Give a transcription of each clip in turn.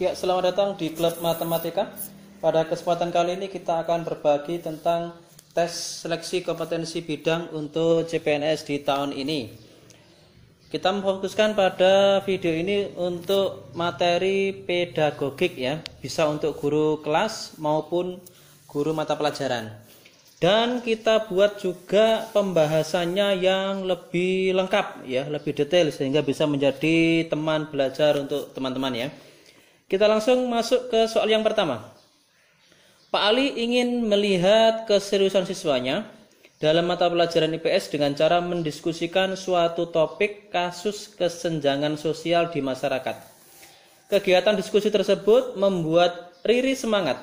Ya, selamat datang di Klub Matematika. Pada kesempatan kali ini kita akan berbagi tentang tes seleksi kompetensi bidang untuk CPNS di tahun ini. Kita memfokuskan pada video ini untuk materi pedagogik ya, bisa untuk guru kelas maupun guru mata pelajaran. Dan kita buat juga pembahasannya yang lebih lengkap ya, lebih detail sehingga bisa menjadi teman belajar untuk teman-teman ya. Kita langsung masuk ke soal yang pertama. Pak Ali ingin melihat keseriusan siswanya dalam mata pelajaran IPS dengan cara mendiskusikan suatu topik kasus kesenjangan sosial di masyarakat. Kegiatan diskusi tersebut membuat Riri semangat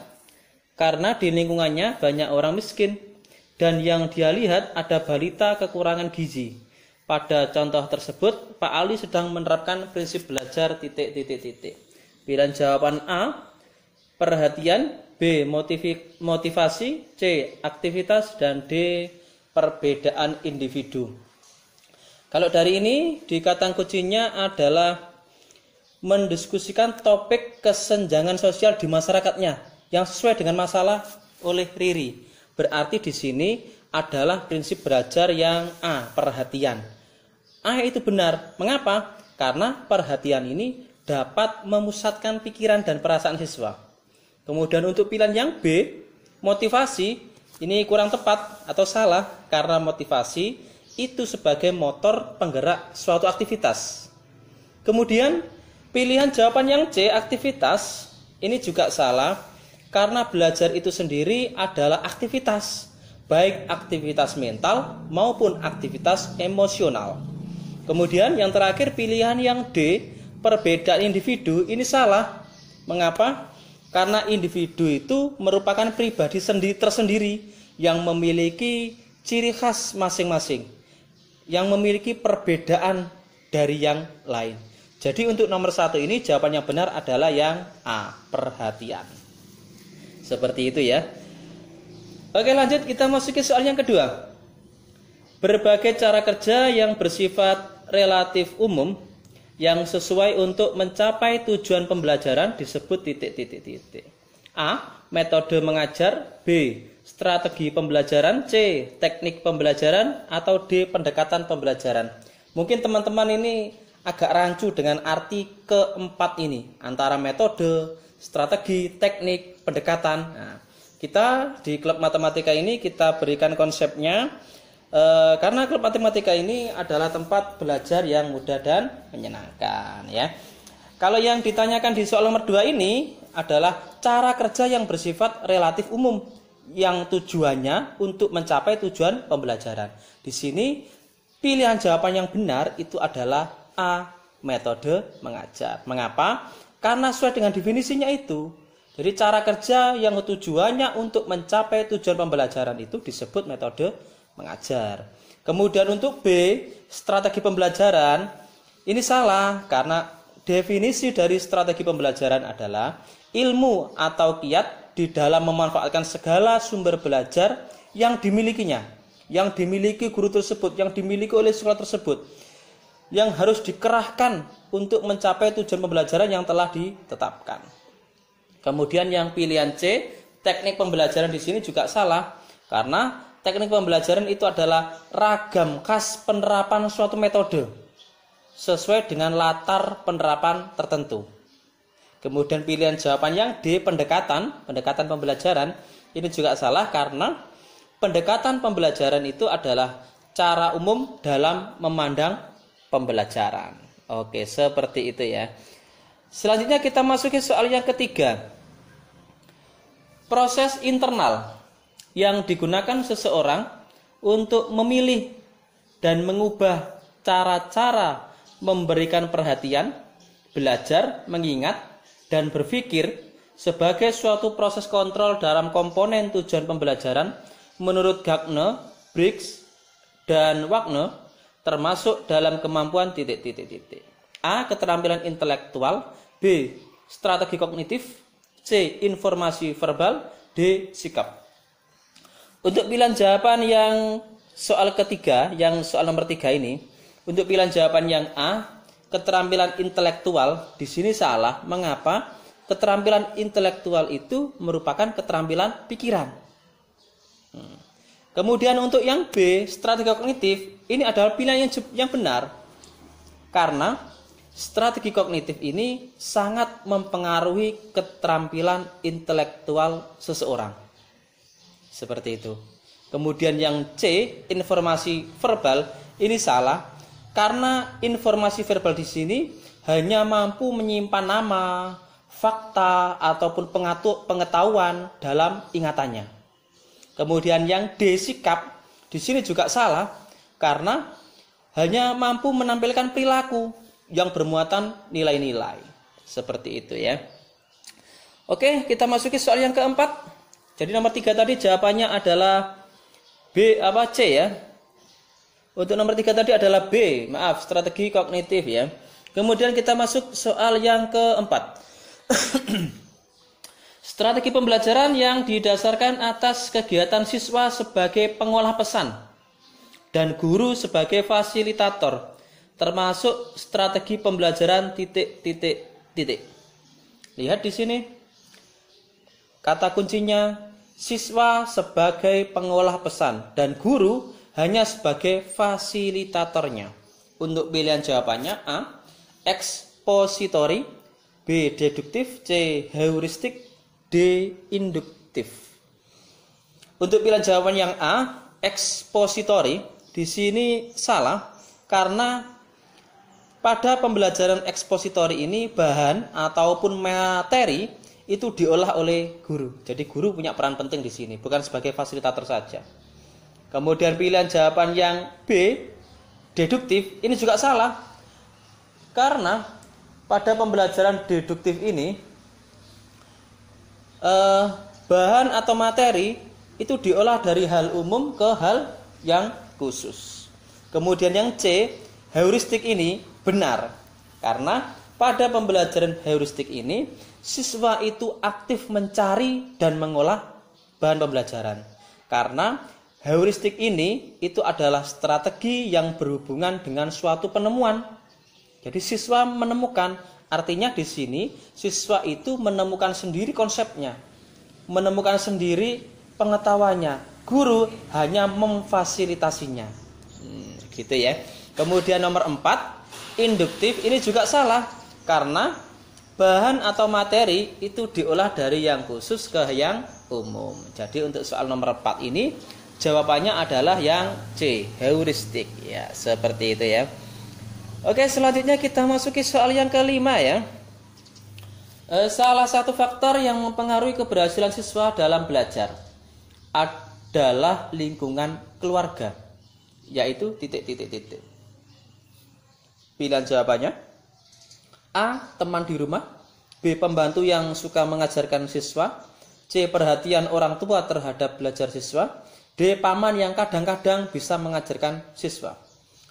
karena di lingkungannya banyak orang miskin dan yang dia lihat ada balita kekurangan gizi. Pada contoh tersebut, Pak Ali sedang menerapkan prinsip belajar titik-titik-titik. Pilihan jawaban A, perhatian, B, motivasi, C, aktivitas, dan D, perbedaan individu. Kalau dari ini, di kuncinya adalah mendiskusikan topik kesenjangan sosial di masyarakatnya yang sesuai dengan masalah oleh Riri. Berarti di sini adalah prinsip belajar yang A, perhatian. A itu benar. Mengapa? Karena perhatian ini dapat memusatkan pikiran dan perasaan siswa. Kemudian untuk pilihan yang B, motivasi ini kurang tepat atau salah karena motivasi itu sebagai motor penggerak suatu aktivitas. Kemudian pilihan jawaban yang C, aktivitas ini juga salah karena belajar itu sendiri adalah aktivitas, baik aktivitas mental maupun aktivitas emosional. Kemudian yang terakhir pilihan yang D, perbedaan individu ini salah. Mengapa? Karena individu itu merupakan pribadi sendiri tersendiri yang memiliki ciri khas masing-masing, yang memiliki perbedaan dari yang lain. Jadi untuk nomor satu ini jawaban yang benar adalah yang A, perhatian. Seperti itu ya. Oke lanjut kita masuk ke soal yang kedua. Berbagai cara kerja yang bersifat relatif umum yang sesuai untuk mencapai tujuan pembelajaran disebut titik-titik-titik. A. Metode mengajar B. Strategi pembelajaran C. Teknik pembelajaran atau D. Pendekatan pembelajaran Mungkin teman-teman ini agak rancu dengan arti keempat ini Antara metode, strategi, teknik, pendekatan nah, Kita di klub matematika ini kita berikan konsepnya E, karena klub matematika ini adalah tempat belajar yang mudah dan menyenangkan ya. Kalau yang ditanyakan di soal nomor 2 ini adalah cara kerja yang bersifat relatif umum yang tujuannya untuk mencapai tujuan pembelajaran. Di sini pilihan jawaban yang benar itu adalah A, metode mengajar. Mengapa? Karena sesuai dengan definisinya itu. Jadi cara kerja yang tujuannya untuk mencapai tujuan pembelajaran itu disebut metode mengajar. Kemudian untuk B, strategi pembelajaran, ini salah karena definisi dari strategi pembelajaran adalah ilmu atau kiat di dalam memanfaatkan segala sumber belajar yang dimilikinya, yang dimiliki guru tersebut, yang dimiliki oleh sekolah tersebut, yang harus dikerahkan untuk mencapai tujuan pembelajaran yang telah ditetapkan. Kemudian yang pilihan C, teknik pembelajaran di sini juga salah karena teknik pembelajaran itu adalah ragam khas penerapan suatu metode sesuai dengan latar penerapan tertentu. Kemudian pilihan jawaban yang D pendekatan, pendekatan pembelajaran ini juga salah karena pendekatan pembelajaran itu adalah cara umum dalam memandang pembelajaran. Oke, seperti itu ya. Selanjutnya kita masuki soal yang ketiga. Proses internal yang digunakan seseorang untuk memilih dan mengubah cara-cara memberikan perhatian, belajar, mengingat, dan berpikir sebagai suatu proses kontrol dalam komponen tujuan pembelajaran menurut Gagne, Briggs, dan Wagner termasuk dalam kemampuan titik-titik-titik. A. Keterampilan intelektual B. Strategi kognitif C. Informasi verbal D. Sikap untuk pilihan jawaban yang soal ketiga, yang soal nomor tiga ini, untuk pilihan jawaban yang A, keterampilan intelektual di sini salah. Mengapa? Keterampilan intelektual itu merupakan keterampilan pikiran. Hmm. Kemudian untuk yang B, strategi kognitif, ini adalah pilihan yang, yang benar. Karena strategi kognitif ini sangat mempengaruhi keterampilan intelektual seseorang. Seperti itu. Kemudian yang C, informasi verbal ini salah karena informasi verbal di sini hanya mampu menyimpan nama, fakta ataupun pengatur pengetahuan dalam ingatannya. Kemudian yang D, sikap di sini juga salah karena hanya mampu menampilkan perilaku yang bermuatan nilai-nilai. Seperti itu ya. Oke, kita masuki soal yang keempat. Jadi nomor tiga tadi jawabannya adalah B apa C ya. Untuk nomor tiga tadi adalah B. Maaf, strategi kognitif ya. Kemudian kita masuk soal yang keempat. strategi pembelajaran yang didasarkan atas kegiatan siswa sebagai pengolah pesan dan guru sebagai fasilitator termasuk strategi pembelajaran titik titik titik. Lihat di sini kata kuncinya siswa sebagai pengolah pesan dan guru hanya sebagai fasilitatornya. Untuk pilihan jawabannya A. Expository B. Deduktif C. Heuristik D. Induktif Untuk pilihan jawaban yang A Expository di sini salah karena pada pembelajaran ekspositori ini bahan ataupun materi itu diolah oleh guru. Jadi guru punya peran penting di sini, bukan sebagai fasilitator saja. Kemudian pilihan jawaban yang B, deduktif, ini juga salah. Karena pada pembelajaran deduktif ini, eh, bahan atau materi itu diolah dari hal umum ke hal yang khusus. Kemudian yang C, heuristik ini benar. Karena pada pembelajaran heuristik ini, siswa itu aktif mencari dan mengolah bahan pembelajaran. Karena heuristik ini itu adalah strategi yang berhubungan dengan suatu penemuan. Jadi siswa menemukan, artinya di sini siswa itu menemukan sendiri konsepnya, menemukan sendiri pengetahuannya. Guru hanya memfasilitasinya. Hmm, gitu ya. Kemudian nomor 4, induktif ini juga salah karena bahan atau materi itu diolah dari yang khusus ke yang umum. Jadi untuk soal nomor 4 ini jawabannya adalah yang C, heuristik ya, seperti itu ya. Oke, selanjutnya kita masuki soal yang kelima ya. E, salah satu faktor yang mempengaruhi keberhasilan siswa dalam belajar adalah lingkungan keluarga, yaitu titik-titik-titik. Pilihan jawabannya A. Teman di rumah B. Pembantu yang suka mengajarkan siswa C. Perhatian orang tua terhadap belajar siswa D. Paman yang kadang-kadang bisa mengajarkan siswa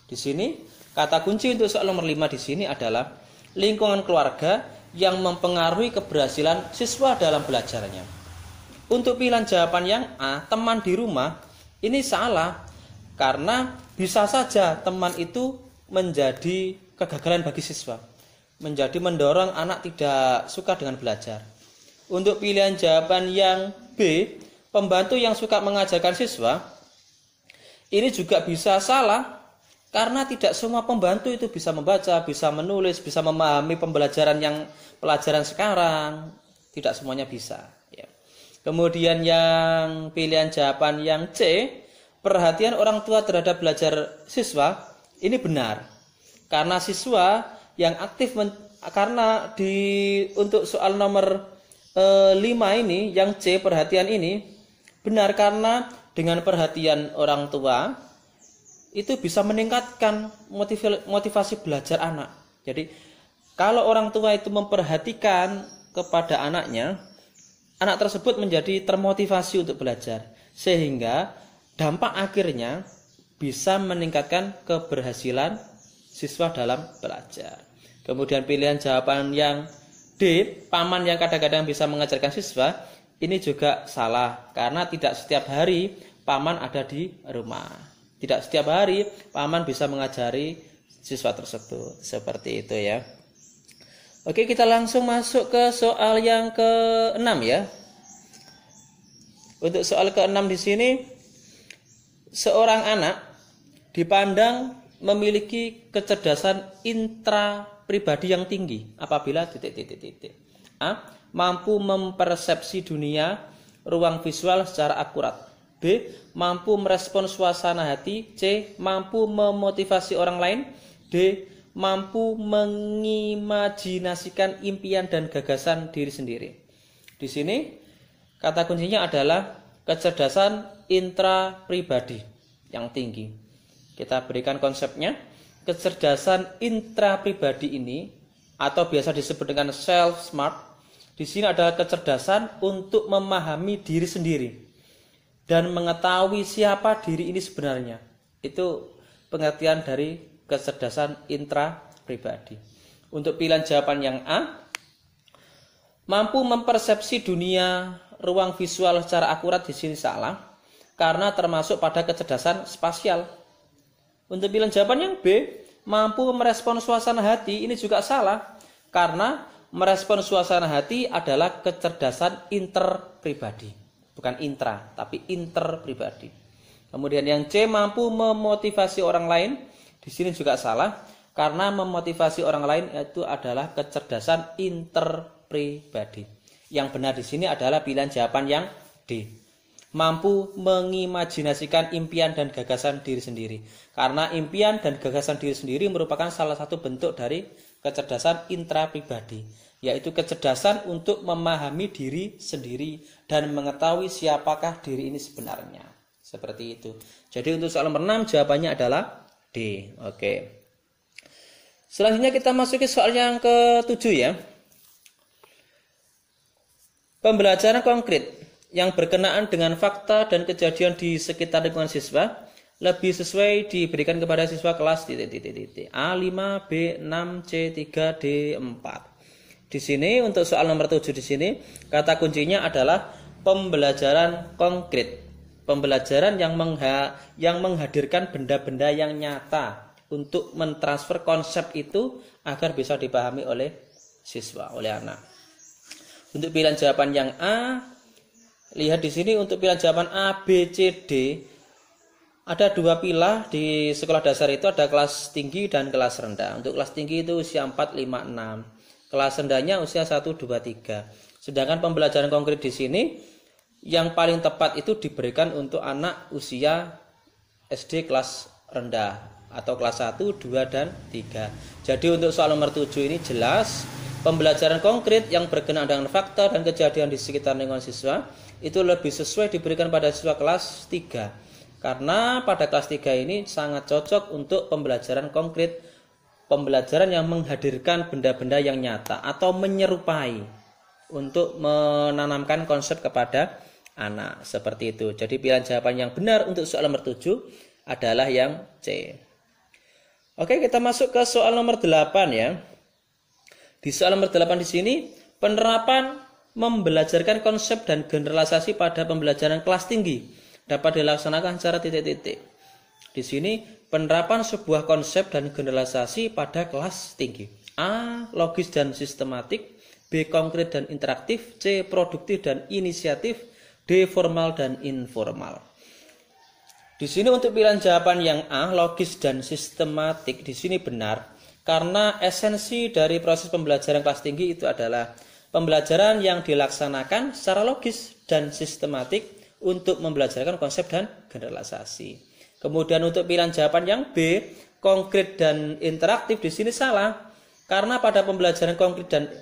Di sini kata kunci untuk soal nomor 5 di sini adalah lingkungan keluarga yang mempengaruhi keberhasilan siswa dalam belajarnya. Untuk pilihan jawaban yang A, teman di rumah, ini salah karena bisa saja teman itu menjadi kegagalan bagi siswa menjadi mendorong anak tidak suka dengan belajar. Untuk pilihan jawaban yang B, pembantu yang suka mengajarkan siswa, ini juga bisa salah karena tidak semua pembantu itu bisa membaca, bisa menulis, bisa memahami pembelajaran yang pelajaran sekarang. Tidak semuanya bisa. Ya. Kemudian yang pilihan jawaban yang C, perhatian orang tua terhadap belajar siswa ini benar. Karena siswa yang aktif men karena di untuk soal nomor e, eh, 5 ini yang C perhatian ini benar karena dengan perhatian orang tua itu bisa meningkatkan motiv motivasi belajar anak. Jadi kalau orang tua itu memperhatikan kepada anaknya, anak tersebut menjadi termotivasi untuk belajar sehingga dampak akhirnya bisa meningkatkan keberhasilan siswa dalam belajar. Kemudian pilihan jawaban yang D, paman yang kadang-kadang bisa mengajarkan siswa, ini juga salah karena tidak setiap hari paman ada di rumah. Tidak setiap hari paman bisa mengajari siswa tersebut. Seperti itu ya. Oke, kita langsung masuk ke soal yang ke-6 ya. Untuk soal ke-6 di sini seorang anak dipandang memiliki kecerdasan intra pribadi yang tinggi apabila titik-titik-titik. A. Mampu mempersepsi dunia ruang visual secara akurat. B. Mampu merespon suasana hati. C. Mampu memotivasi orang lain. D. Mampu mengimajinasikan impian dan gagasan diri sendiri. Di sini kata kuncinya adalah kecerdasan intra pribadi yang tinggi. Kita berikan konsepnya kecerdasan intrapribadi ini atau biasa disebut dengan self smart di sini adalah kecerdasan untuk memahami diri sendiri dan mengetahui siapa diri ini sebenarnya. Itu pengertian dari kecerdasan intra pribadi. Untuk pilihan jawaban yang A, mampu mempersepsi dunia ruang visual secara akurat di sini salah karena termasuk pada kecerdasan spasial untuk pilihan jawaban yang B, mampu merespon suasana hati ini juga salah karena merespon suasana hati adalah kecerdasan interpribadi, bukan intra, tapi interpribadi. Kemudian yang C mampu memotivasi orang lain, di sini juga salah karena memotivasi orang lain itu adalah kecerdasan interpribadi. Yang benar di sini adalah pilihan jawaban yang D mampu mengimajinasikan impian dan gagasan diri sendiri. Karena impian dan gagasan diri sendiri merupakan salah satu bentuk dari kecerdasan intrapribadi, yaitu kecerdasan untuk memahami diri sendiri dan mengetahui siapakah diri ini sebenarnya. Seperti itu. Jadi untuk soal nomor 6 jawabannya adalah D. Oke. Selanjutnya kita masuk ke soal yang ketujuh ya. Pembelajaran konkret yang berkenaan dengan fakta dan kejadian di sekitar lingkungan siswa lebih sesuai diberikan kepada siswa kelas titik titik titik A5, B6, C3, D4. Di sini untuk soal nomor 7 di sini kata kuncinya adalah pembelajaran konkret. Pembelajaran yang mengha yang menghadirkan benda-benda yang nyata untuk mentransfer konsep itu agar bisa dipahami oleh siswa, oleh anak. Untuk pilihan jawaban yang A, Lihat di sini untuk pilihan jawaban A, B, C, D ada dua pilah di sekolah dasar itu ada kelas tinggi dan kelas rendah. Untuk kelas tinggi itu usia 4, 5, 6. Kelas rendahnya usia 1, 2, 3. Sedangkan pembelajaran konkret di sini yang paling tepat itu diberikan untuk anak usia SD kelas rendah atau kelas 1, 2, dan 3. Jadi untuk soal nomor 7 ini jelas pembelajaran konkret yang berkenaan dengan fakta dan kejadian di sekitar lingkungan siswa itu lebih sesuai diberikan pada siswa kelas 3 karena pada kelas 3 ini sangat cocok untuk pembelajaran konkret pembelajaran yang menghadirkan benda-benda yang nyata atau menyerupai untuk menanamkan konsep kepada anak seperti itu. Jadi pilihan jawaban yang benar untuk soal nomor 7 adalah yang C. Oke, kita masuk ke soal nomor 8 ya. Di soal nomor 8 di sini penerapan membelajarkan konsep dan generalisasi pada pembelajaran kelas tinggi dapat dilaksanakan secara titik-titik. Di sini penerapan sebuah konsep dan generalisasi pada kelas tinggi. A. Logis dan sistematik B. Konkret dan interaktif C. Produktif dan inisiatif D. Formal dan informal Di sini untuk pilihan jawaban yang A. Logis dan sistematik Di sini benar Karena esensi dari proses pembelajaran kelas tinggi itu adalah pembelajaran yang dilaksanakan secara logis dan sistematik untuk membelajarkan konsep dan generalisasi. Kemudian untuk pilihan jawaban yang B, konkret dan interaktif di sini salah karena pada pembelajaran konkret dan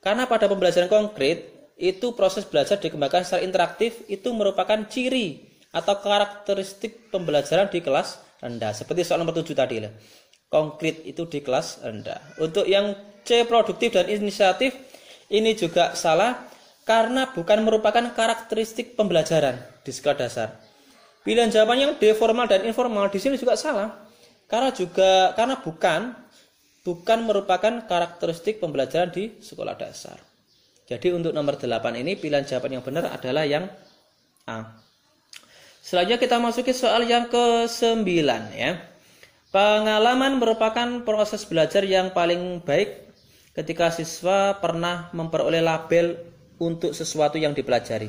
karena pada pembelajaran konkret itu proses belajar dikembangkan secara interaktif itu merupakan ciri atau karakteristik pembelajaran di kelas rendah seperti soal nomor 7 tadi lah. Konkret itu di kelas rendah. Untuk yang C produktif dan inisiatif ini juga salah karena bukan merupakan karakteristik pembelajaran di sekolah dasar. Pilihan jawaban yang D dan informal di sini juga salah karena juga karena bukan bukan merupakan karakteristik pembelajaran di sekolah dasar. Jadi untuk nomor 8 ini pilihan jawaban yang benar adalah yang A. Selanjutnya kita masuki soal yang ke-9 ya. Pengalaman merupakan proses belajar yang paling baik ketika siswa pernah memperoleh label untuk sesuatu yang dipelajari.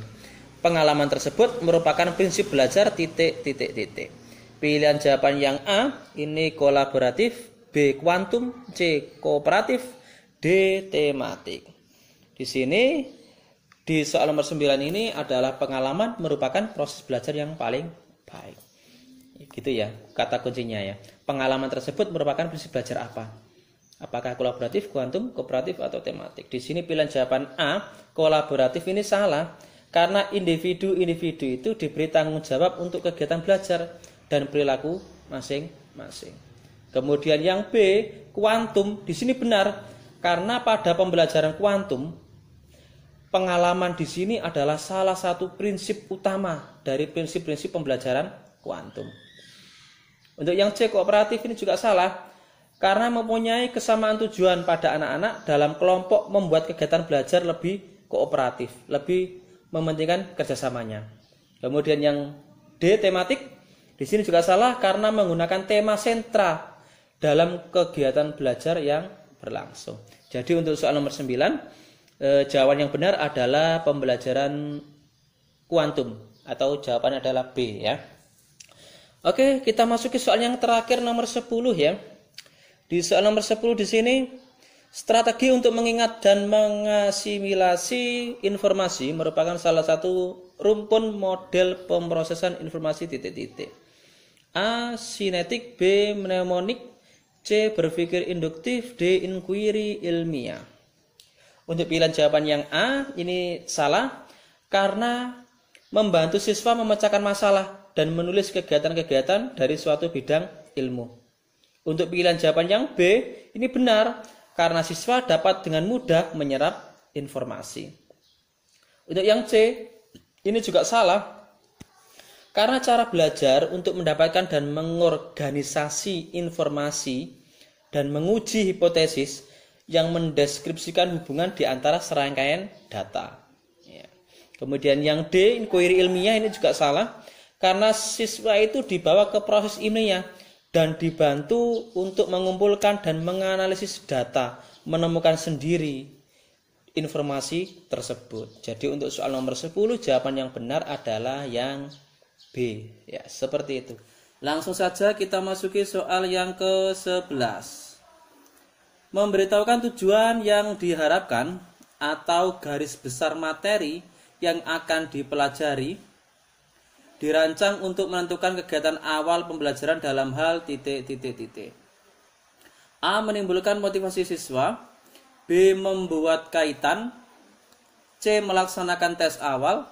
Pengalaman tersebut merupakan prinsip belajar titik titik titik. Pilihan jawaban yang A ini kolaboratif, B kuantum, C kooperatif, D tematik. Di sini di soal nomor 9 ini adalah pengalaman merupakan proses belajar yang paling baik. Gitu ya, kata kuncinya ya. Pengalaman tersebut merupakan prinsip belajar apa? Apakah kolaboratif, kuantum, kooperatif, atau tematik? Di sini pilihan jawaban A, kolaboratif ini salah karena individu-individu itu diberi tanggung jawab untuk kegiatan belajar dan perilaku masing-masing. Kemudian yang B, kuantum, di sini benar karena pada pembelajaran kuantum pengalaman di sini adalah salah satu prinsip utama dari prinsip-prinsip pembelajaran kuantum. Untuk yang C kooperatif ini juga salah karena mempunyai kesamaan tujuan pada anak-anak dalam kelompok membuat kegiatan belajar lebih kooperatif, lebih mementingkan kerjasamanya. Kemudian yang D tematik di sini juga salah karena menggunakan tema sentra dalam kegiatan belajar yang berlangsung. Jadi untuk soal nomor 9 eh, jawaban yang benar adalah pembelajaran kuantum atau jawabannya adalah B ya. Oke, kita masuk ke soal yang terakhir nomor 10 ya. Di soal nomor 10 di sini Strategi untuk mengingat dan mengasimilasi informasi merupakan salah satu rumpun model pemrosesan informasi titik-titik. A. Sinetik B. Mnemonik C. Berpikir induktif D. Inquiry ilmiah Untuk pilihan jawaban yang A ini salah karena membantu siswa memecahkan masalah dan menulis kegiatan-kegiatan dari suatu bidang ilmu. Untuk pilihan jawaban yang B, ini benar karena siswa dapat dengan mudah menyerap informasi. Untuk yang C, ini juga salah karena cara belajar untuk mendapatkan dan mengorganisasi informasi dan menguji hipotesis yang mendeskripsikan hubungan di antara serangkaian data. Ya. Kemudian yang D, inquiry ilmiah ini juga salah karena siswa itu dibawa ke proses ilmiah dan dibantu untuk mengumpulkan dan menganalisis data, menemukan sendiri informasi tersebut. Jadi untuk soal nomor 10 jawaban yang benar adalah yang B. Ya, seperti itu. Langsung saja kita masuki soal yang ke-11. Memberitahukan tujuan yang diharapkan atau garis besar materi yang akan dipelajari dirancang untuk menentukan kegiatan awal pembelajaran dalam hal titik titik titik. A menimbulkan motivasi siswa, B membuat kaitan, C melaksanakan tes awal,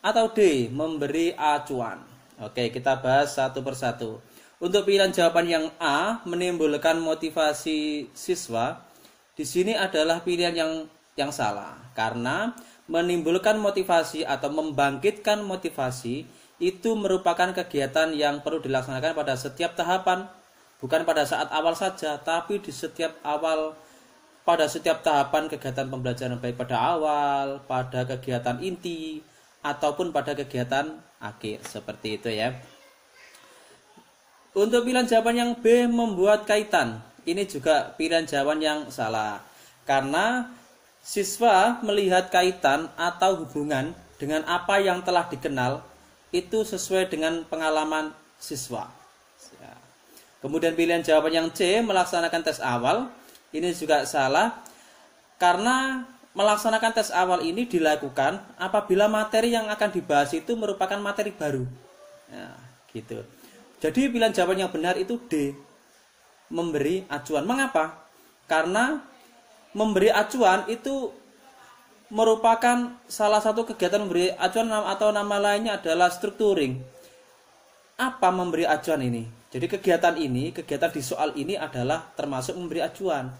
atau D memberi acuan. Oke, kita bahas satu persatu. Untuk pilihan jawaban yang A menimbulkan motivasi siswa, di sini adalah pilihan yang yang salah karena menimbulkan motivasi atau membangkitkan motivasi itu merupakan kegiatan yang perlu dilaksanakan pada setiap tahapan, bukan pada saat awal saja, tapi di setiap awal pada setiap tahapan kegiatan pembelajaran baik pada awal, pada kegiatan inti ataupun pada kegiatan akhir seperti itu ya. Untuk pilihan jawaban yang B membuat kaitan. Ini juga pilihan jawaban yang salah. Karena siswa melihat kaitan atau hubungan dengan apa yang telah dikenal itu sesuai dengan pengalaman siswa. Ya. Kemudian pilihan jawaban yang C melaksanakan tes awal ini juga salah karena melaksanakan tes awal ini dilakukan apabila materi yang akan dibahas itu merupakan materi baru. Ya, gitu. Jadi pilihan jawaban yang benar itu D memberi acuan. Mengapa? Karena memberi acuan itu merupakan salah satu kegiatan memberi acuan atau nama lainnya adalah structuring. Apa memberi acuan ini? Jadi kegiatan ini, kegiatan di soal ini adalah termasuk memberi acuan.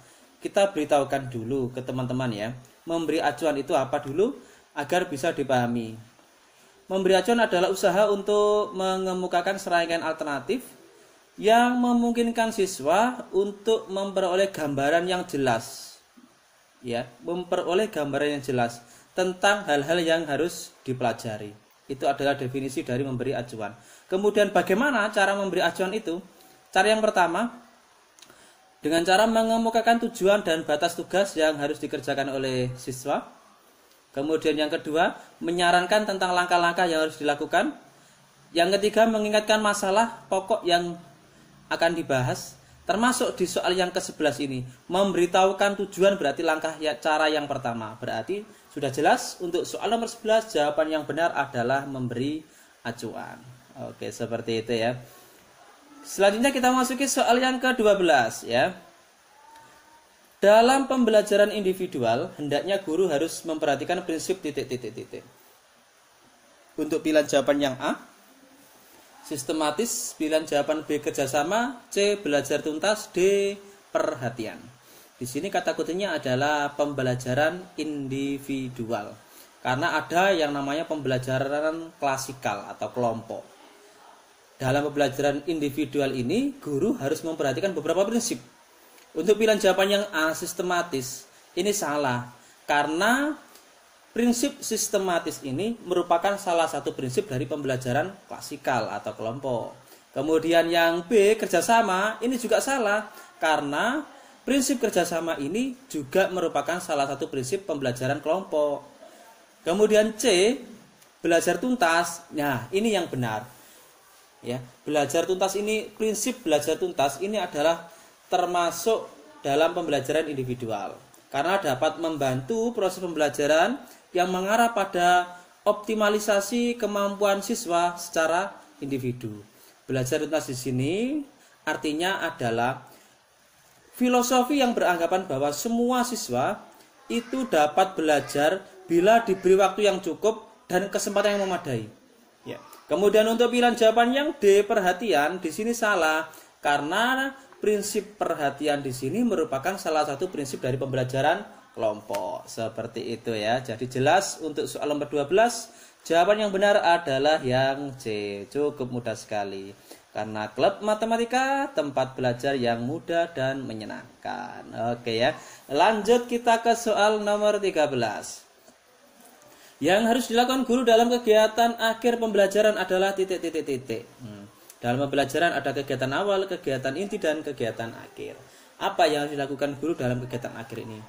Kita beritahukan dulu ke teman-teman ya, memberi acuan itu apa dulu agar bisa dipahami. Memberi acuan adalah usaha untuk mengemukakan serangkaian alternatif yang memungkinkan siswa untuk memperoleh gambaran yang jelas ya memperoleh gambaran yang jelas tentang hal-hal yang harus dipelajari. Itu adalah definisi dari memberi acuan. Kemudian bagaimana cara memberi acuan itu? Cara yang pertama dengan cara mengemukakan tujuan dan batas tugas yang harus dikerjakan oleh siswa. Kemudian yang kedua, menyarankan tentang langkah-langkah yang harus dilakukan. Yang ketiga, mengingatkan masalah pokok yang akan dibahas. Termasuk di soal yang ke-11 ini, memberitahukan tujuan berarti langkah ya, cara yang pertama. Berarti sudah jelas untuk soal nomor 11 jawaban yang benar adalah memberi acuan. Oke, seperti itu ya. Selanjutnya kita masuki soal yang ke-12 ya. Dalam pembelajaran individual, hendaknya guru harus memperhatikan prinsip titik-titik-titik. Untuk pilihan jawaban yang A, sistematis, pilihan jawaban B kerjasama, C belajar tuntas, D perhatian. Di sini kata kuncinya adalah pembelajaran individual. Karena ada yang namanya pembelajaran klasikal atau kelompok. Dalam pembelajaran individual ini, guru harus memperhatikan beberapa prinsip. Untuk pilihan jawaban yang A sistematis, ini salah. Karena Prinsip sistematis ini merupakan salah satu prinsip dari pembelajaran klasikal atau kelompok. Kemudian yang B, kerjasama, ini juga salah karena prinsip kerjasama ini juga merupakan salah satu prinsip pembelajaran kelompok. Kemudian C, belajar tuntas. Nah, ini yang benar. Ya, belajar tuntas ini prinsip belajar tuntas ini adalah termasuk dalam pembelajaran individual karena dapat membantu proses pembelajaran yang mengarah pada optimalisasi kemampuan siswa secara individu. Belajar tuntas di sini artinya adalah filosofi yang beranggapan bahwa semua siswa itu dapat belajar bila diberi waktu yang cukup dan kesempatan yang memadai. Ya. Kemudian untuk pilihan jawaban yang D perhatian di sini salah karena prinsip perhatian di sini merupakan salah satu prinsip dari pembelajaran kelompok. Seperti itu ya. Jadi jelas untuk soal nomor 12, jawaban yang benar adalah yang C. Cukup mudah sekali. Karena klub matematika tempat belajar yang mudah dan menyenangkan. Oke ya. Lanjut kita ke soal nomor 13. Yang harus dilakukan guru dalam kegiatan akhir pembelajaran adalah titik-titik-titik. Hmm. Dalam pembelajaran ada kegiatan awal, kegiatan inti, dan kegiatan akhir. Apa yang harus dilakukan guru dalam kegiatan akhir ini?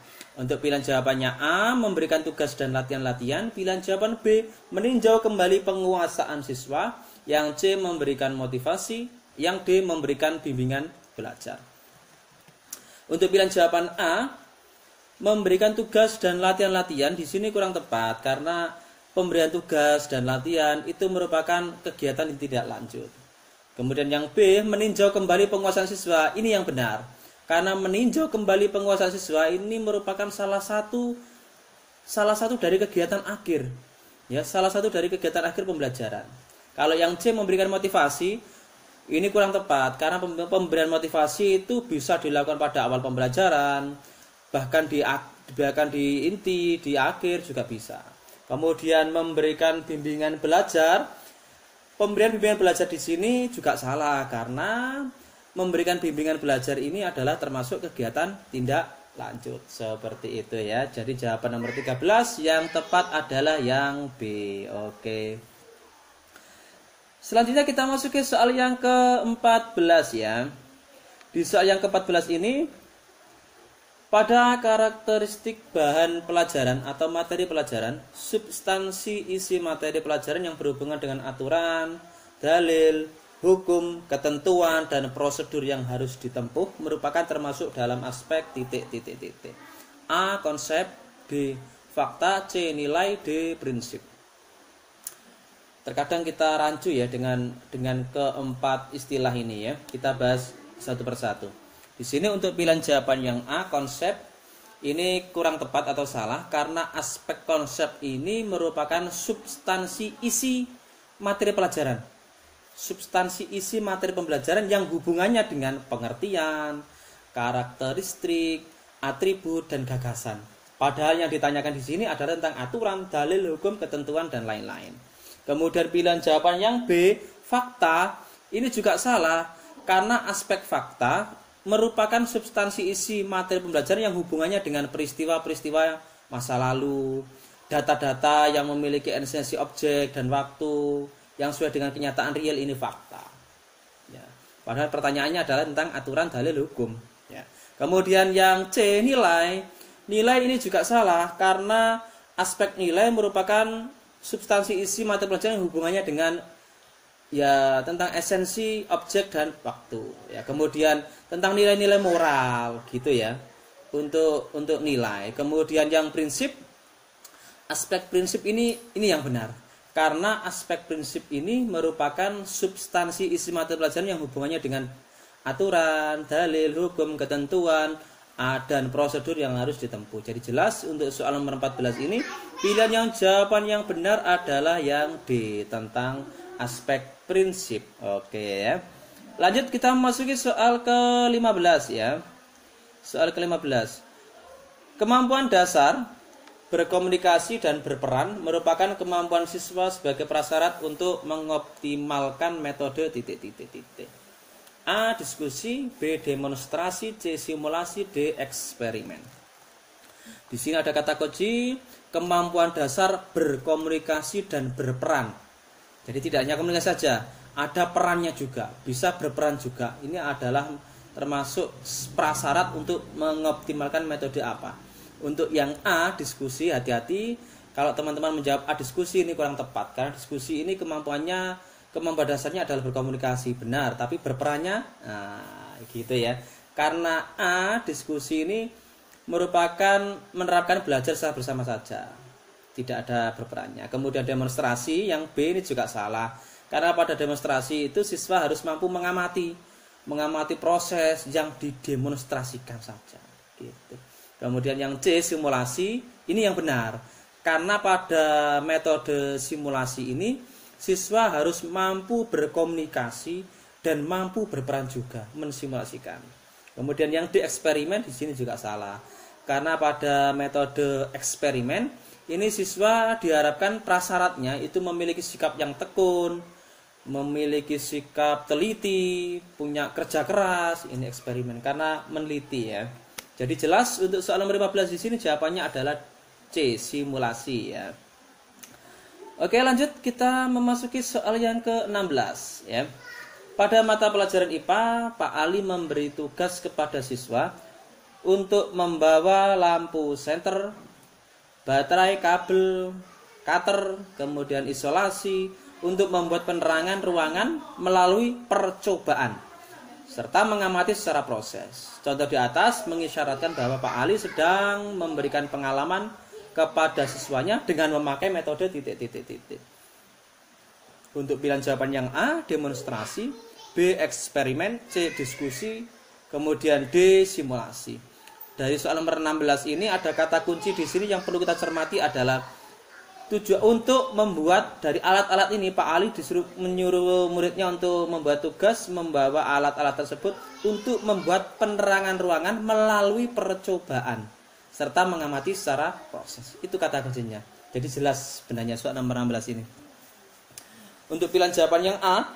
Untuk pilihan jawabannya A, memberikan tugas dan latihan-latihan. Pilihan jawaban B, meninjau kembali penguasaan siswa. Yang C, memberikan motivasi. Yang D, memberikan bimbingan belajar. Untuk pilihan jawaban A, memberikan tugas dan latihan-latihan di sini kurang tepat karena pemberian tugas dan latihan itu merupakan kegiatan yang tidak lanjut. Kemudian yang B, meninjau kembali penguasaan siswa. Ini yang benar karena meninjau kembali penguasa siswa ini merupakan salah satu salah satu dari kegiatan akhir. Ya, salah satu dari kegiatan akhir pembelajaran. Kalau yang C memberikan motivasi, ini kurang tepat karena pemberian motivasi itu bisa dilakukan pada awal pembelajaran, bahkan di bahkan di inti, di akhir juga bisa. Kemudian memberikan bimbingan belajar, pemberian bimbingan belajar di sini juga salah karena memberikan bimbingan belajar ini adalah termasuk kegiatan tindak lanjut seperti itu ya jadi jawaban nomor 13 yang tepat adalah yang B oke selanjutnya kita masuk ke soal yang ke-14 ya di soal yang ke-14 ini pada karakteristik bahan pelajaran atau materi pelajaran substansi isi materi pelajaran yang berhubungan dengan aturan dalil hukum, ketentuan, dan prosedur yang harus ditempuh merupakan termasuk dalam aspek titik titik titik. A. Konsep B. Fakta C. Nilai D. Prinsip Terkadang kita rancu ya dengan dengan keempat istilah ini ya. Kita bahas satu persatu. Di sini untuk pilihan jawaban yang A, konsep ini kurang tepat atau salah karena aspek konsep ini merupakan substansi isi materi pelajaran substansi isi materi pembelajaran yang hubungannya dengan pengertian, karakteristik, atribut, dan gagasan. Padahal yang ditanyakan di sini adalah tentang aturan, dalil, hukum, ketentuan, dan lain-lain. Kemudian pilihan jawaban yang B, fakta, ini juga salah karena aspek fakta merupakan substansi isi materi pembelajaran yang hubungannya dengan peristiwa-peristiwa masa lalu, data-data yang memiliki esensi objek dan waktu, yang sesuai dengan kenyataan real ini fakta. Ya. Padahal pertanyaannya adalah tentang aturan dalil hukum. Ya. Kemudian yang C nilai, nilai ini juga salah karena aspek nilai merupakan substansi isi mata pelajaran yang hubungannya dengan ya tentang esensi objek dan waktu. Ya, kemudian tentang nilai-nilai moral gitu ya. Untuk untuk nilai. Kemudian yang prinsip aspek prinsip ini ini yang benar karena aspek prinsip ini merupakan substansi isi materi pelajaran yang hubungannya dengan aturan, dalil, hukum, ketentuan, ah, dan prosedur yang harus ditempuh. Jadi jelas untuk soal nomor 14 ini pilihan yang jawaban yang benar adalah yang D tentang aspek prinsip. Oke ya. Lanjut kita masuki soal ke-15 ya. Soal ke-15. Kemampuan dasar berkomunikasi dan berperan merupakan kemampuan siswa sebagai prasyarat untuk mengoptimalkan metode titik titik titik. A. Diskusi B. Demonstrasi C. Simulasi D. Eksperimen Di sini ada kata kunci Kemampuan dasar berkomunikasi dan berperan Jadi tidak hanya komunikasi saja Ada perannya juga Bisa berperan juga Ini adalah termasuk prasyarat untuk mengoptimalkan metode apa untuk yang A diskusi hati-hati kalau teman-teman menjawab A diskusi ini kurang tepat karena diskusi ini kemampuannya kemampuan dasarnya adalah berkomunikasi benar tapi berperannya nah, gitu ya. Karena A diskusi ini merupakan menerapkan belajar secara bersama saja. Tidak ada berperannya. Kemudian demonstrasi yang B ini juga salah. Karena pada demonstrasi itu siswa harus mampu mengamati mengamati proses yang didemonstrasikan saja gitu Kemudian yang C simulasi, ini yang benar. Karena pada metode simulasi ini siswa harus mampu berkomunikasi dan mampu berperan juga mensimulasikan. Kemudian yang d eksperimen di sini juga salah. Karena pada metode eksperimen ini siswa diharapkan prasyaratnya itu memiliki sikap yang tekun, memiliki sikap teliti, punya kerja keras, ini eksperimen karena meneliti ya. Jadi jelas untuk soal nomor 15 di sini jawabannya adalah C, simulasi ya. Oke, lanjut kita memasuki soal yang ke-16 ya. Pada mata pelajaran IPA, Pak Ali memberi tugas kepada siswa untuk membawa lampu senter, baterai kabel, cutter, kemudian isolasi untuk membuat penerangan ruangan melalui percobaan serta mengamati secara proses. Contoh di atas mengisyaratkan bahwa Pak Ali sedang memberikan pengalaman kepada siswanya dengan memakai metode titik-titik-titik. Untuk pilihan jawaban yang A, demonstrasi, B, eksperimen, C, diskusi, kemudian D, simulasi. Dari soal nomor 16 ini ada kata kunci di sini yang perlu kita cermati adalah tujuan untuk membuat dari alat-alat ini Pak Ali disuruh menyuruh muridnya untuk membuat tugas membawa alat-alat tersebut untuk membuat penerangan ruangan melalui percobaan serta mengamati secara proses. Itu kata kuncinya Jadi jelas benarnya soal nomor 16 ini. Untuk pilihan jawaban yang A,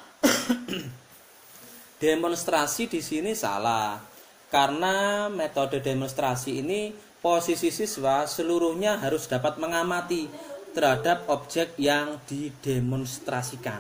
demonstrasi di sini salah. Karena metode demonstrasi ini posisi siswa seluruhnya harus dapat mengamati terhadap objek yang didemonstrasikan.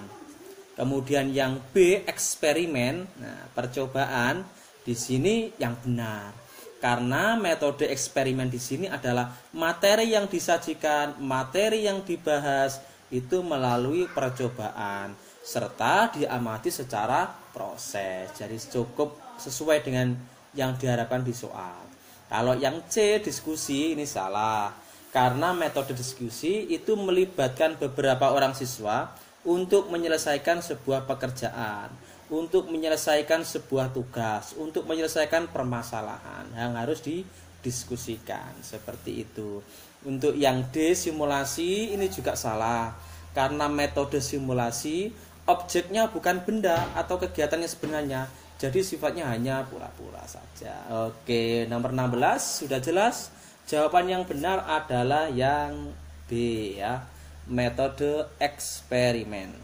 Kemudian yang B eksperimen, nah, percobaan di sini yang benar. Karena metode eksperimen di sini adalah materi yang disajikan, materi yang dibahas itu melalui percobaan serta diamati secara proses. Jadi cukup sesuai dengan yang diharapkan di soal. Kalau yang C diskusi ini salah karena metode diskusi itu melibatkan beberapa orang siswa untuk menyelesaikan sebuah pekerjaan, untuk menyelesaikan sebuah tugas, untuk menyelesaikan permasalahan yang harus didiskusikan seperti itu. Untuk yang D simulasi ini juga salah karena metode simulasi objeknya bukan benda atau kegiatannya sebenarnya, jadi sifatnya hanya pura-pura saja. Oke, nomor 16 sudah jelas? Jawaban yang benar adalah yang B ya, metode eksperimen.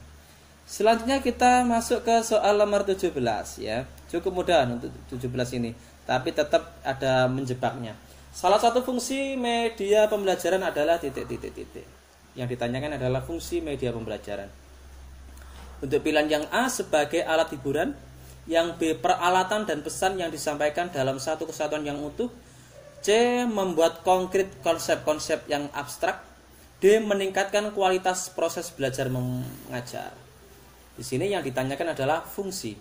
Selanjutnya kita masuk ke soal nomor 17 ya. Cukup mudah untuk 17 ini, tapi tetap ada menjebaknya. Salah satu fungsi media pembelajaran adalah titik-titik-titik. Yang ditanyakan adalah fungsi media pembelajaran. Untuk pilihan yang A sebagai alat hiburan, yang B peralatan dan pesan yang disampaikan dalam satu kesatuan yang utuh, C. Membuat konkret konsep-konsep yang abstrak. D. Meningkatkan kualitas proses belajar mengajar. Di sini yang ditanyakan adalah fungsi.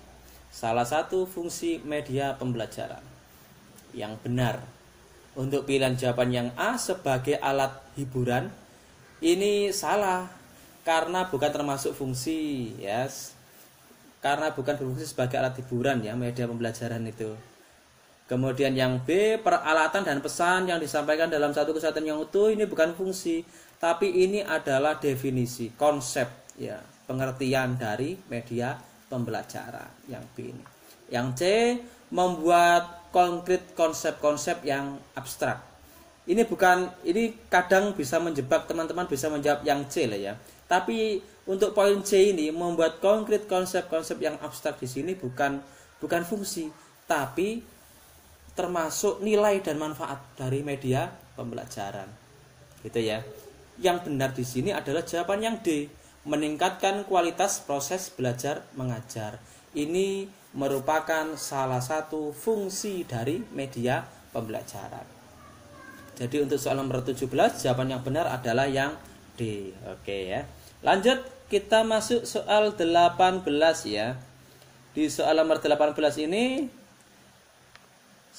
Salah satu fungsi media pembelajaran yang benar. Untuk pilihan jawaban yang A sebagai alat hiburan ini salah karena bukan termasuk fungsi, yes. Karena bukan berfungsi sebagai alat hiburan ya media pembelajaran itu. Kemudian yang B, peralatan dan pesan yang disampaikan dalam satu kesatuan yang utuh ini bukan fungsi, tapi ini adalah definisi, konsep, ya, pengertian dari media pembelajaran yang B ini. Yang C, membuat konkret konsep-konsep yang abstrak. Ini bukan ini kadang bisa menjebak teman-teman bisa menjawab yang C lah ya. Tapi untuk poin C ini membuat konkret konsep-konsep yang abstrak di sini bukan bukan fungsi, tapi termasuk nilai dan manfaat dari media pembelajaran. Gitu ya. Yang benar di sini adalah jawaban yang D, meningkatkan kualitas proses belajar mengajar. Ini merupakan salah satu fungsi dari media pembelajaran. Jadi untuk soal nomor 17 jawaban yang benar adalah yang D. Oke ya. Lanjut kita masuk soal 18 ya. Di soal nomor 18 ini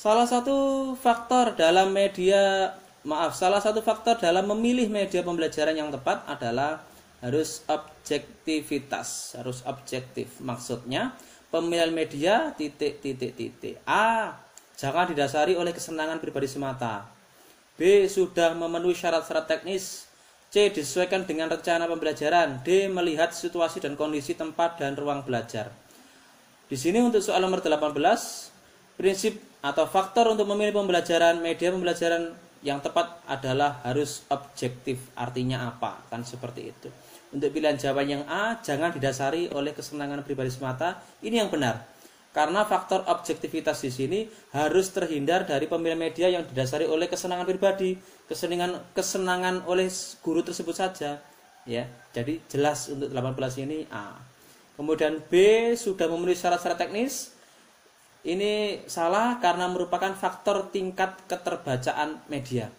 Salah satu faktor dalam media maaf, salah satu faktor dalam memilih media pembelajaran yang tepat adalah harus objektivitas, harus objektif. Maksudnya, pemilihan media titik titik titik. A. Jangan didasari oleh kesenangan pribadi semata. B. Sudah memenuhi syarat-syarat teknis. C. Disesuaikan dengan rencana pembelajaran. D. Melihat situasi dan kondisi tempat dan ruang belajar. Di sini untuk soal nomor 18, prinsip atau faktor untuk memilih pembelajaran media pembelajaran yang tepat adalah harus objektif artinya apa kan seperti itu untuk pilihan jawaban yang A jangan didasari oleh kesenangan pribadi semata ini yang benar karena faktor objektivitas di sini harus terhindar dari pemilihan media yang didasari oleh kesenangan pribadi kesenangan kesenangan oleh guru tersebut saja ya jadi jelas untuk 18 ini A kemudian B sudah memenuhi syarat-syarat teknis ini salah karena merupakan faktor tingkat keterbacaan media.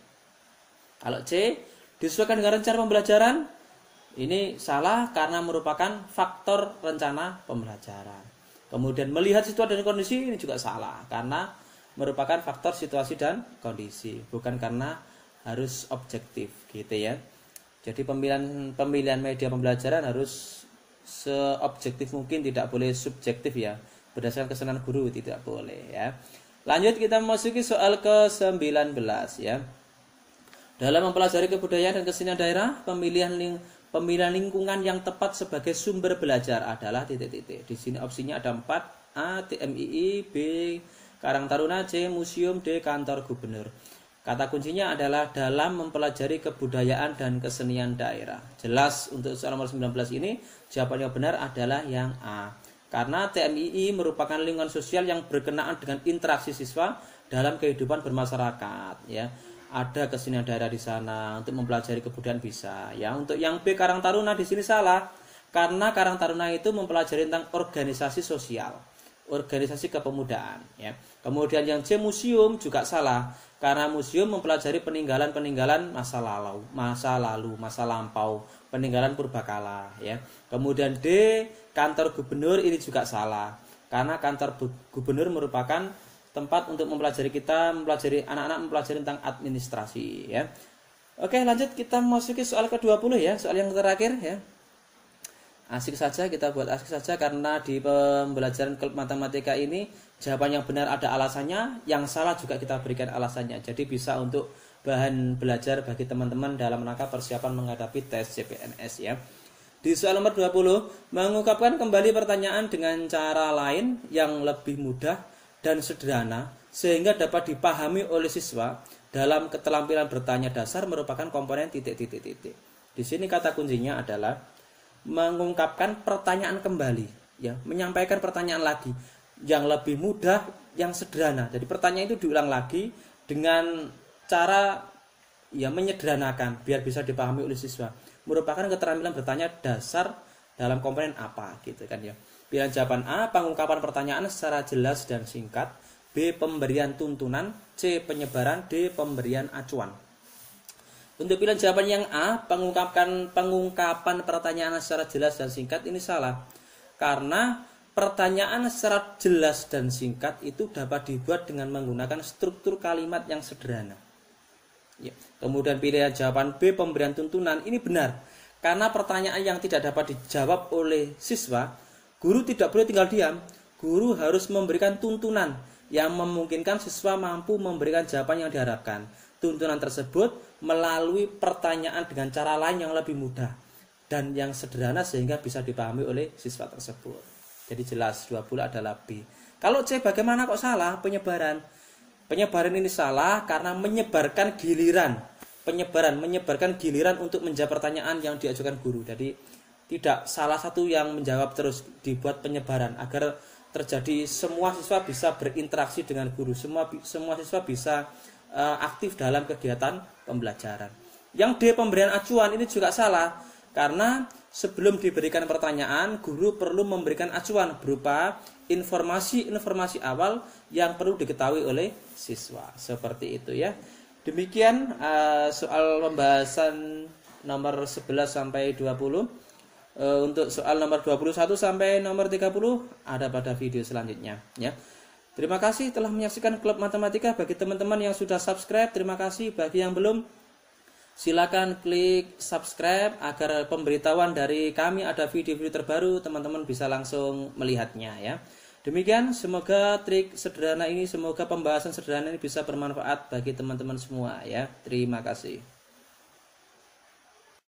Kalau C disesuaikan dengan rencana pembelajaran, ini salah karena merupakan faktor rencana pembelajaran. Kemudian melihat situasi dan kondisi ini juga salah karena merupakan faktor situasi dan kondisi, bukan karena harus objektif gitu ya. Jadi pemilihan pemilihan media pembelajaran harus seobjektif mungkin tidak boleh subjektif ya berdasarkan kesenangan guru tidak boleh ya. Lanjut kita memasuki soal ke-19 ya. Dalam mempelajari kebudayaan dan kesenian daerah, pemilihan ling pemilihan lingkungan yang tepat sebagai sumber belajar adalah titik-titik. Di sini opsinya ada 4, A, TMII, B, Karang Taruna, C, Museum, D, Kantor Gubernur. Kata kuncinya adalah dalam mempelajari kebudayaan dan kesenian daerah. Jelas untuk soal nomor 19 ini jawabannya benar adalah yang A. Karena TMII merupakan lingkungan sosial yang berkenaan dengan interaksi siswa dalam kehidupan bermasyarakat ya. Ada kesenian daerah di sana untuk mempelajari kebudayaan bisa ya. Untuk yang B Karang Taruna di sini salah karena Karang Taruna itu mempelajari tentang organisasi sosial, organisasi kepemudaan ya. Kemudian yang C museum juga salah karena museum mempelajari peninggalan-peninggalan masa lalu, masa lalu, masa lampau, peninggalan purbakala ya. Kemudian D kantor gubernur ini juga salah karena kantor gubernur merupakan tempat untuk mempelajari kita mempelajari anak-anak mempelajari tentang administrasi ya. Oke, lanjut kita masuki soal ke-20 ya, soal yang terakhir ya. Asik saja kita buat asik saja karena di pembelajaran matematika ini jawaban yang benar ada alasannya, yang salah juga kita berikan alasannya. Jadi bisa untuk bahan belajar bagi teman-teman dalam rangka persiapan menghadapi tes CPNS ya. Di soal nomor 20, mengungkapkan kembali pertanyaan dengan cara lain yang lebih mudah dan sederhana sehingga dapat dipahami oleh siswa dalam keterampilan bertanya dasar merupakan komponen titik-titik-titik. Di sini kata kuncinya adalah mengungkapkan pertanyaan kembali, ya, menyampaikan pertanyaan lagi yang lebih mudah, yang sederhana. Jadi pertanyaan itu diulang lagi dengan cara ya menyederhanakan biar bisa dipahami oleh siswa merupakan keterampilan bertanya dasar dalam komponen apa gitu kan ya pilihan jawaban A pengungkapan pertanyaan secara jelas dan singkat B pemberian tuntunan C penyebaran D pemberian acuan untuk pilihan jawaban yang A pengungkapkan pengungkapan pertanyaan secara jelas dan singkat ini salah karena Pertanyaan secara jelas dan singkat itu dapat dibuat dengan menggunakan struktur kalimat yang sederhana. Iya. Kemudian pilihan jawaban B pemberian tuntunan ini benar karena pertanyaan yang tidak dapat dijawab oleh siswa, guru tidak boleh tinggal diam. Guru harus memberikan tuntunan yang memungkinkan siswa mampu memberikan jawaban yang diharapkan. Tuntunan tersebut melalui pertanyaan dengan cara lain yang lebih mudah dan yang sederhana sehingga bisa dipahami oleh siswa tersebut. Jadi jelas 20 adalah B. Kalau C bagaimana kok salah penyebaran? Penyebaran ini salah karena menyebarkan giliran. Penyebaran menyebarkan giliran untuk menjawab pertanyaan yang diajukan guru. Jadi tidak salah satu yang menjawab terus dibuat penyebaran agar terjadi semua siswa bisa berinteraksi dengan guru. Semua semua siswa bisa uh, aktif dalam kegiatan pembelajaran. Yang D pemberian acuan ini juga salah karena sebelum diberikan pertanyaan, guru perlu memberikan acuan berupa informasi-informasi awal yang perlu diketahui oleh siswa. Seperti itu ya. Demikian eh, soal pembahasan nomor 11 sampai 20. Uh, eh, untuk soal nomor 21 sampai nomor 30 ada pada video selanjutnya ya. Terima kasih telah menyaksikan klub matematika bagi teman-teman yang sudah subscribe. Terima kasih bagi yang belum Silakan klik subscribe agar pemberitahuan dari kami ada video-video terbaru teman-teman bisa langsung melihatnya ya. Demikian, semoga trik sederhana ini, semoga pembahasan sederhana ini bisa bermanfaat bagi teman-teman semua ya. Terima kasih.